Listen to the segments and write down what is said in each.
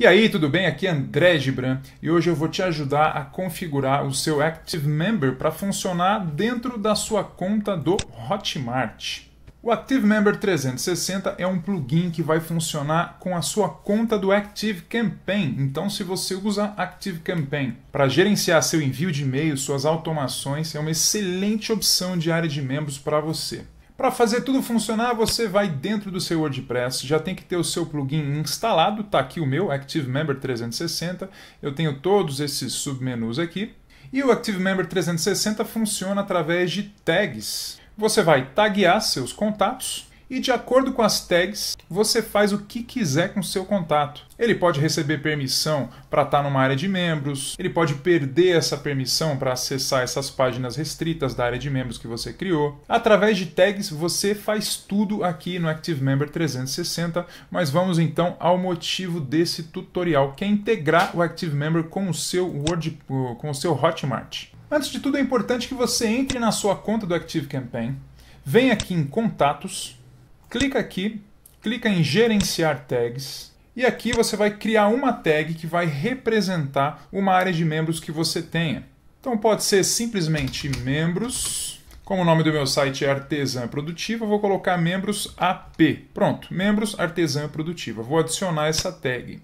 E aí, tudo bem? Aqui é André Gibran e hoje eu vou te ajudar a configurar o seu Active Member para funcionar dentro da sua conta do Hotmart. O Active Member 360 é um plugin que vai funcionar com a sua conta do Active Campaign. Então, se você usa Active Campaign para gerenciar seu envio de e-mail, suas automações, é uma excelente opção de área de membros para você. Para fazer tudo funcionar, você vai dentro do seu WordPress, já tem que ter o seu plugin instalado, está aqui o meu, Active Member 360. Eu tenho todos esses submenus aqui. E o Active Member 360 funciona através de tags. Você vai taguear seus contatos, e de acordo com as tags, você faz o que quiser com seu contato. Ele pode receber permissão para estar tá numa área de membros, ele pode perder essa permissão para acessar essas páginas restritas da área de membros que você criou. Através de tags, você faz tudo aqui no Active Member 360, mas vamos então ao motivo desse tutorial, que é integrar o Active Member com o seu, Word, com o seu Hotmart. Antes de tudo, é importante que você entre na sua conta do Active Campaign, venha aqui em Contatos, clica aqui, clica em gerenciar tags e aqui você vai criar uma tag que vai representar uma área de membros que você tenha. Então pode ser simplesmente membros. Como o nome do meu site é Artesã Produtiva, vou colocar membros AP. Pronto, membros Artesã Produtiva. Vou adicionar essa tag.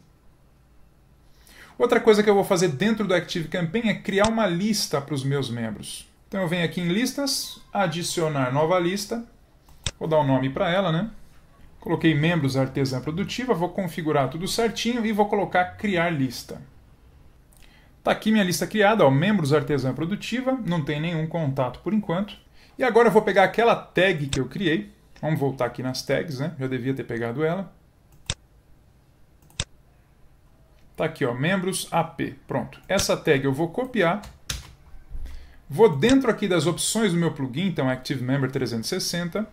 Outra coisa que eu vou fazer dentro do Active Campaign é criar uma lista para os meus membros. Então eu venho aqui em listas, adicionar nova lista Vou dar um nome para ela, né? Coloquei membros artesã produtiva, vou configurar tudo certinho e vou colocar criar lista. Está aqui minha lista criada, ó, membros artesã produtiva, não tem nenhum contato por enquanto. E agora eu vou pegar aquela tag que eu criei. Vamos voltar aqui nas tags, né? Já devia ter pegado ela. Está aqui, ó, membros AP. Pronto. Essa tag eu vou copiar. Vou dentro aqui das opções do meu plugin, então Active Member 360.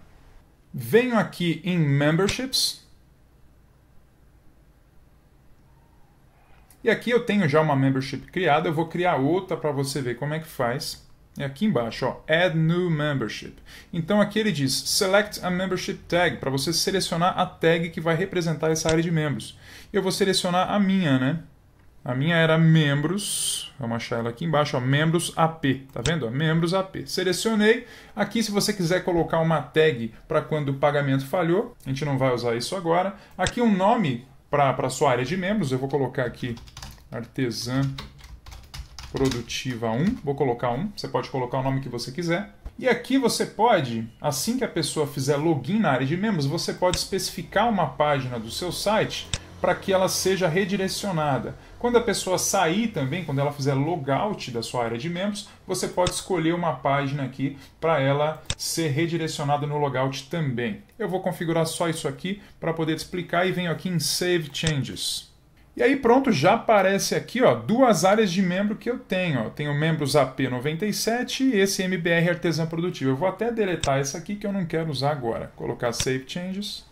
Venho aqui em Memberships. E aqui eu tenho já uma membership criada, eu vou criar outra para você ver como é que faz. É aqui embaixo, ó, Add New Membership. Então aqui ele diz Select a Membership Tag, para você selecionar a tag que vai representar essa área de membros. Eu vou selecionar a minha, né? A minha era membros, vamos achar ela aqui embaixo, ó, membros AP, tá vendo? membros AP. Selecionei. Aqui, se você quiser colocar uma tag para quando o pagamento falhou, a gente não vai usar isso agora. Aqui um nome para a sua área de membros, eu vou colocar aqui artesã produtiva 1, vou colocar um, você pode colocar o nome que você quiser. E aqui você pode, assim que a pessoa fizer login na área de membros, você pode especificar uma página do seu site para que ela seja redirecionada. Quando a pessoa sair também, quando ela fizer logout da sua área de membros, você pode escolher uma página aqui para ela ser redirecionada no logout também. Eu vou configurar só isso aqui para poder te explicar e venho aqui em Save Changes. E aí pronto, já aparece aqui ó, duas áreas de membro que eu tenho. Ó. Tenho membros AP97 e esse MBR Artesã Produtivo. Eu vou até deletar essa aqui que eu não quero usar agora. Colocar Save Changes.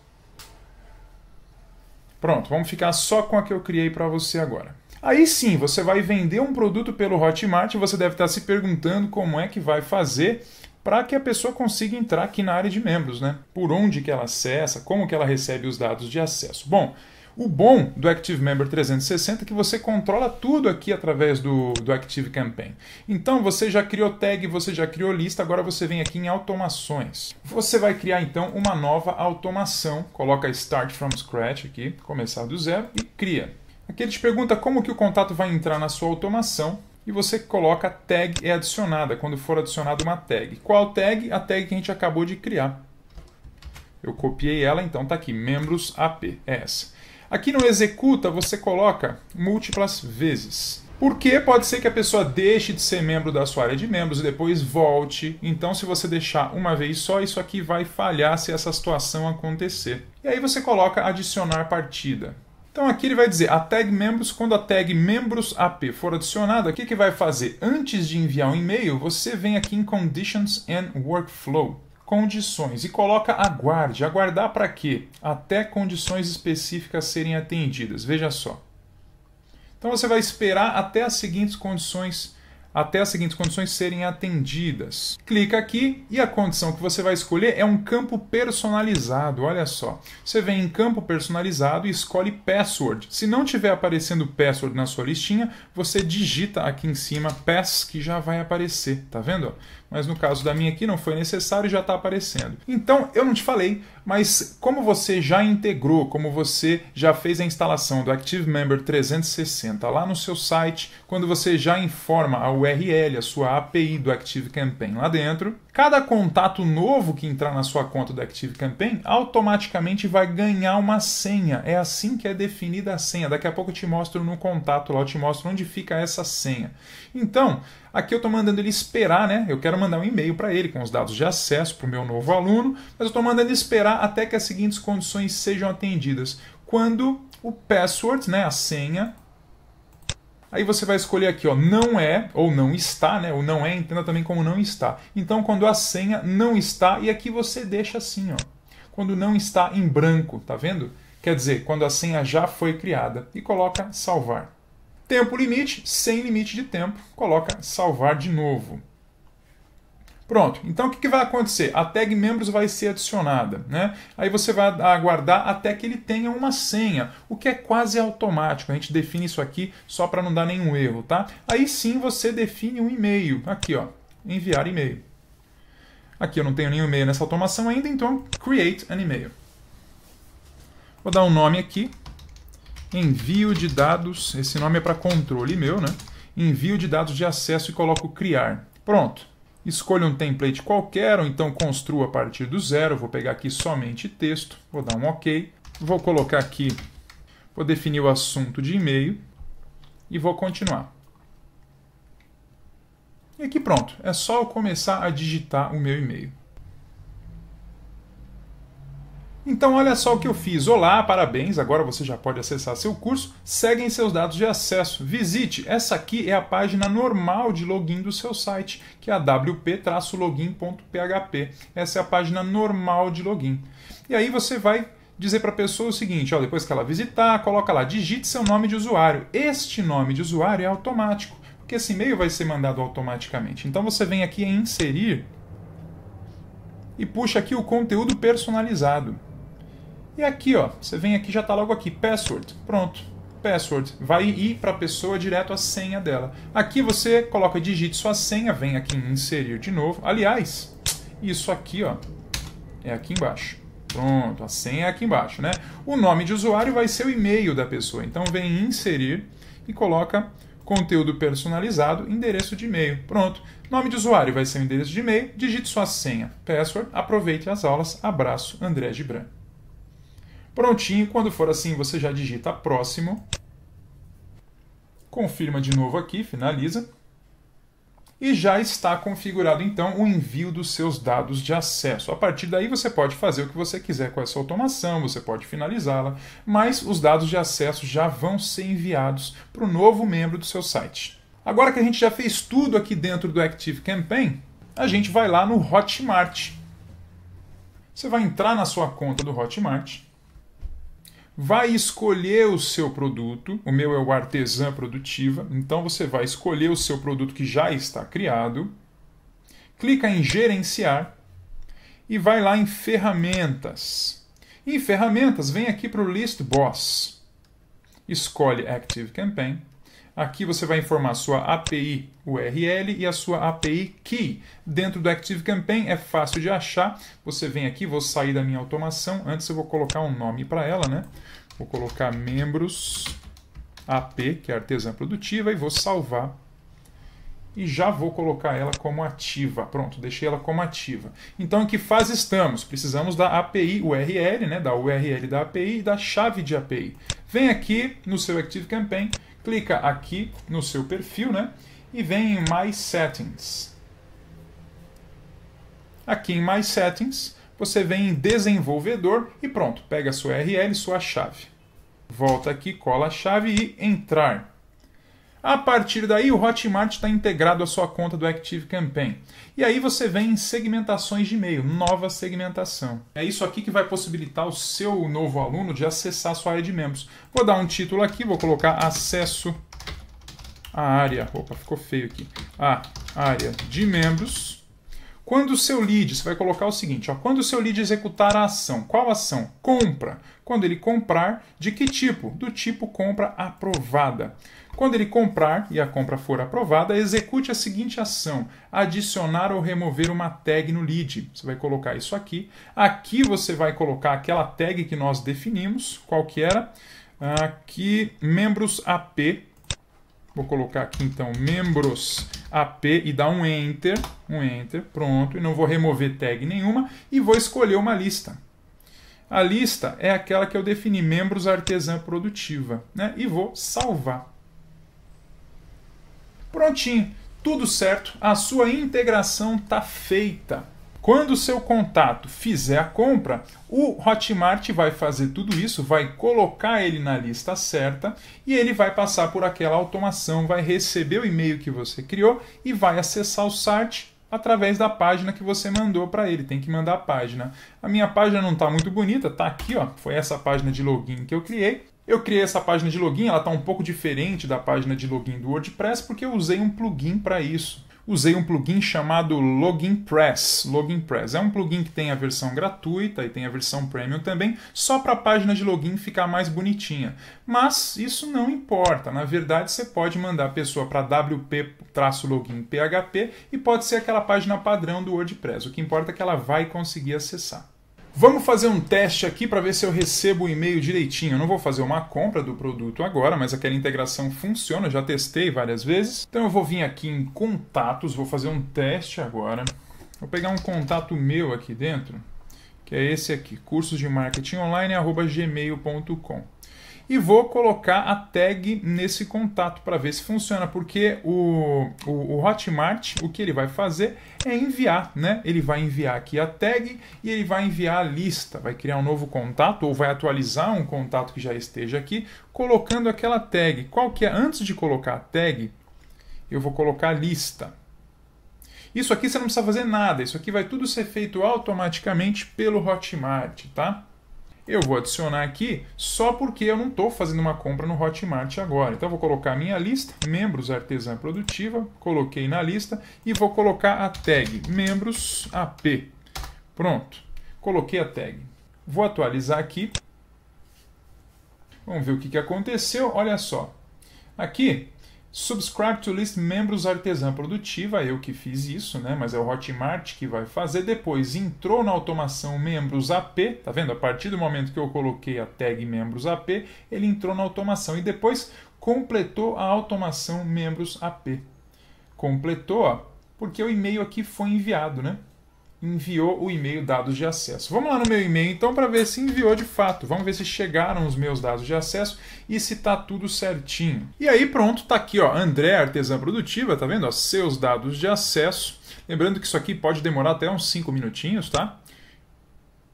Pronto, vamos ficar só com a que eu criei para você agora. Aí sim, você vai vender um produto pelo Hotmart e você deve estar se perguntando como é que vai fazer para que a pessoa consiga entrar aqui na área de membros, né? Por onde que ela acessa, como que ela recebe os dados de acesso. Bom, o bom do Active Member 360 é que você controla tudo aqui através do, do Active Campaign. Então você já criou tag, você já criou lista, agora você vem aqui em automações. Você vai criar então uma nova automação, coloca Start from Scratch aqui, começar do zero e cria. Aqui ele te pergunta como que o contato vai entrar na sua automação e você coloca a tag é adicionada, quando for adicionada uma tag. Qual tag? A tag que a gente acabou de criar. Eu copiei ela, então está aqui, membros AP, é essa. Aqui no executa você coloca múltiplas vezes. Porque pode ser que a pessoa deixe de ser membro da sua área de membros e depois volte. Então, se você deixar uma vez só, isso aqui vai falhar se essa situação acontecer. E aí você coloca adicionar partida. Então aqui ele vai dizer a tag membros, quando a tag membros AP for adicionada, o que, que vai fazer? Antes de enviar um e-mail, você vem aqui em Conditions and Workflow, condições, e coloca aguarde. Aguardar para quê? Até condições específicas serem atendidas. Veja só. Então você vai esperar até as seguintes condições até as seguintes condições serem atendidas. Clica aqui e a condição que você vai escolher é um campo personalizado. Olha só, você vem em campo personalizado e escolhe password. Se não tiver aparecendo password na sua listinha, você digita aqui em cima pass que já vai aparecer, tá vendo? Mas no caso da minha aqui não foi necessário e já está aparecendo. Então eu não te falei, mas como você já integrou, como você já fez a instalação do Active Member 360 lá no seu site, quando você já informa ao URL, a sua API do ActiveCampaign lá dentro. Cada contato novo que entrar na sua conta do ActiveCampaign automaticamente vai ganhar uma senha. É assim que é definida a senha. Daqui a pouco eu te mostro no contato lá, eu te mostro onde fica essa senha. Então, aqui eu estou mandando ele esperar, né? Eu quero mandar um e-mail para ele com os dados de acesso para o meu novo aluno, mas eu estou mandando esperar até que as seguintes condições sejam atendidas. Quando o password, né, a senha, Aí você vai escolher aqui, ó, não é ou não está, né? O não é, entenda também como não está. Então, quando a senha não está, e aqui você deixa assim, ó. Quando não está em branco, tá vendo? Quer dizer, quando a senha já foi criada. E coloca salvar. Tempo limite, sem limite de tempo, coloca salvar de novo. Pronto. Então o que, que vai acontecer? A tag membros vai ser adicionada, né? Aí você vai aguardar até que ele tenha uma senha, o que é quase automático. A gente define isso aqui só para não dar nenhum erro, tá? Aí sim você define um e-mail. Aqui, ó, enviar e-mail. Aqui eu não tenho nenhum e-mail nessa automação ainda, então create an email. Vou dar um nome aqui. Envio de dados. Esse nome é para controle meu, né? Envio de dados de acesso e coloco criar. Pronto. Escolha um template qualquer, ou então construa a partir do zero. Vou pegar aqui somente texto, vou dar um OK. Vou colocar aqui, vou definir o assunto de e-mail e vou continuar. E aqui pronto, é só eu começar a digitar o meu e-mail. Então olha só o que eu fiz. Olá, parabéns, agora você já pode acessar seu curso. Seguem seus dados de acesso. Visite, essa aqui é a página normal de login do seu site, que é a wp-login.php. Essa é a página normal de login. E aí você vai dizer para a pessoa o seguinte, ó, depois que ela visitar, coloca lá, digite seu nome de usuário. Este nome de usuário é automático, porque esse e-mail vai ser mandado automaticamente. Então você vem aqui em inserir e puxa aqui o conteúdo personalizado. E aqui, ó, você vem aqui já está logo aqui, password. Pronto. Password. Vai ir para a pessoa direto a senha dela. Aqui você coloca, digite sua senha, vem aqui em inserir de novo. Aliás, isso aqui, ó, é aqui embaixo. Pronto, a senha é aqui embaixo, né? O nome de usuário vai ser o e-mail da pessoa. Então vem em inserir e coloca conteúdo personalizado, endereço de e-mail. Pronto. Nome de usuário vai ser o endereço de e-mail, digite sua senha, password, aproveite as aulas. Abraço, André Gibran. Prontinho, quando for assim, você já digita próximo. Confirma de novo aqui, finaliza. E já está configurado então o envio dos seus dados de acesso. A partir daí você pode fazer o que você quiser com essa automação, você pode finalizá-la, mas os dados de acesso já vão ser enviados para o novo membro do seu site. Agora que a gente já fez tudo aqui dentro do Active Campaign, a gente vai lá no Hotmart. Você vai entrar na sua conta do Hotmart vai escolher o seu produto. O meu é o artesã produtiva. Então você vai escolher o seu produto que já está criado, clica em gerenciar e vai lá em ferramentas. Em ferramentas, vem aqui para o List Boss. Escolhe Active Campaign Aqui você vai informar sua API URL e a sua API Key. Dentro do ActiveCampaign é fácil de achar. Você vem aqui, vou sair da minha automação. Antes eu vou colocar um nome para ela, né? Vou colocar membros AP, que é artesã produtiva, e vou salvar e já vou colocar ela como ativa. Pronto, deixei ela como ativa. Então, em que fase estamos? Precisamos da API URL, né, da URL da API e da chave de API. Vem aqui no seu ActiveCampaign, clica aqui no seu perfil, né? E vem em Mais Settings. Aqui em Mais Settings, você vem em Desenvolvedor e pronto, pega sua URL, sua chave. Volta aqui, cola a chave e Entrar. A partir daí, o Hotmart está integrado à sua conta do Active Campaign. E aí você vem em segmentações de e-mail, nova segmentação. É isso aqui que vai possibilitar o seu novo aluno de acessar a sua área de membros. Vou dar um título aqui, vou colocar acesso à área. Opa, ficou feio aqui. A área de membros quando o seu lead, você vai colocar o seguinte, ó, quando o seu lead executar a ação, qual ação? Compra. Quando ele comprar, de que tipo? Do tipo compra aprovada. Quando ele comprar e a compra for aprovada, execute a seguinte ação: adicionar ou remover uma tag no lead. Você vai colocar isso aqui. Aqui você vai colocar aquela tag que nós definimos, qual que era? Aqui membros AP. Vou colocar aqui então membros AP AP e dar um Enter, um Enter, pronto, e não vou remover tag nenhuma, e vou escolher uma lista. A lista é aquela que eu defini, membros artesã produtiva, né? e vou salvar. Prontinho, tudo certo, a sua integração está feita. Quando o seu contato fizer a compra, o Hotmart vai fazer tudo isso, vai colocar ele na lista certa e ele vai passar por aquela automação, vai receber o e-mail que você criou e vai acessar o site através da página que você mandou para ele. Tem que mandar a página. A minha página não está muito bonita, está aqui, ó. Foi essa página de login que eu criei. Eu criei essa página de login, ela está um pouco diferente da página de login do WordPress porque eu usei um plugin para isso usei um plugin chamado Login Press. Login Press é um plugin que tem a versão gratuita e tem a versão premium também, só para a página de login ficar mais bonitinha. Mas isso não importa. Na verdade, você pode mandar a pessoa para wp-login PHP e pode ser aquela página padrão do WordPress. O que importa é que ela vai conseguir acessar. Vamos fazer um teste aqui para ver se eu recebo o e-mail direitinho. Eu não vou fazer uma compra do produto agora, mas aquela integração funciona, já testei várias vezes. Então eu vou vir aqui em contatos, vou fazer um teste agora. Vou pegar um contato meu aqui dentro, que é esse aqui, cursos de marketing online@gmail.com e vou colocar a tag nesse contato para ver se funciona, porque o, o, o, Hotmart, o que ele vai fazer é enviar, né? Ele vai enviar aqui a tag e ele vai enviar a lista, vai criar um novo contato ou vai atualizar um contato que já esteja aqui, colocando aquela tag. Qual que é? Antes de colocar a tag, eu vou colocar a lista. Isso aqui você não precisa fazer nada, isso aqui vai tudo ser feito automaticamente pelo Hotmart, tá? eu vou adicionar aqui só porque eu não estou fazendo uma compra no Hotmart agora. Então, eu vou colocar minha lista, membros artesã produtiva, coloquei na lista e vou colocar a tag membros AP. Pronto, coloquei a tag. Vou atualizar aqui. Vamos ver o que, que aconteceu. Olha só. Aqui Subscribe to list membros artesã produtiva, eu que fiz isso, né? Mas é o Hotmart que vai fazer. Depois entrou na automação membros AP, tá vendo? A partir do momento que eu coloquei a tag membros AP, ele entrou na automação e depois completou a automação membros AP. Completou, ó, porque o e-mail aqui foi enviado, né? enviou o e-mail dados de acesso. Vamos lá no meu e-mail então para ver se enviou de fato. Vamos ver se chegaram os meus dados de acesso e se tá tudo certinho. E aí pronto, tá aqui, ó, André Artesã Produtiva, tá vendo? Ó, seus dados de acesso. Lembrando que isso aqui pode demorar até uns 5 minutinhos, tá?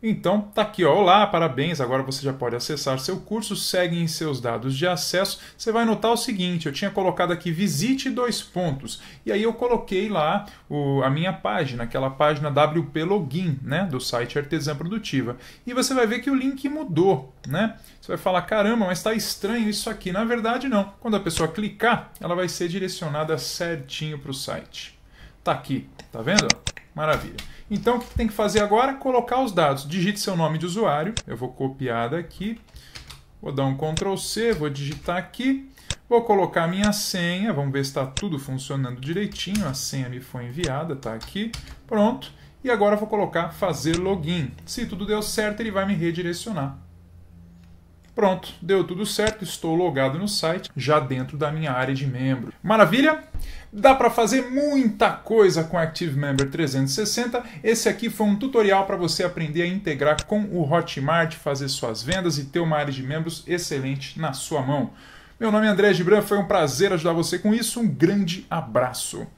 Então, tá aqui, ó. Olá, parabéns. Agora você já pode acessar seu curso. Seguem seus dados de acesso. Você vai notar o seguinte: eu tinha colocado aqui visite dois pontos. E aí eu coloquei lá o, a minha página, aquela página WP Login, né? Do site Artesã Produtiva. E você vai ver que o link mudou, né? Você vai falar: caramba, mas tá estranho isso aqui. Na verdade, não. Quando a pessoa clicar, ela vai ser direcionada certinho para o site. Tá aqui, tá vendo? Maravilha. Então, o que tem que fazer agora? Colocar os dados. Digite seu nome de usuário. Eu vou copiar daqui. Vou dar um Ctrl C, vou digitar aqui. Vou colocar a minha senha. Vamos ver se está tudo funcionando direitinho. A senha me foi enviada, está aqui. Pronto. E agora vou colocar fazer login. Se tudo deu certo, ele vai me redirecionar Pronto, deu tudo certo, estou logado no site, já dentro da minha área de membro. Maravilha? Dá para fazer muita coisa com Active Member 360. Esse aqui foi um tutorial para você aprender a integrar com o Hotmart, fazer suas vendas e ter uma área de membros excelente na sua mão. Meu nome é André Gibran, foi um prazer ajudar você com isso. Um grande abraço.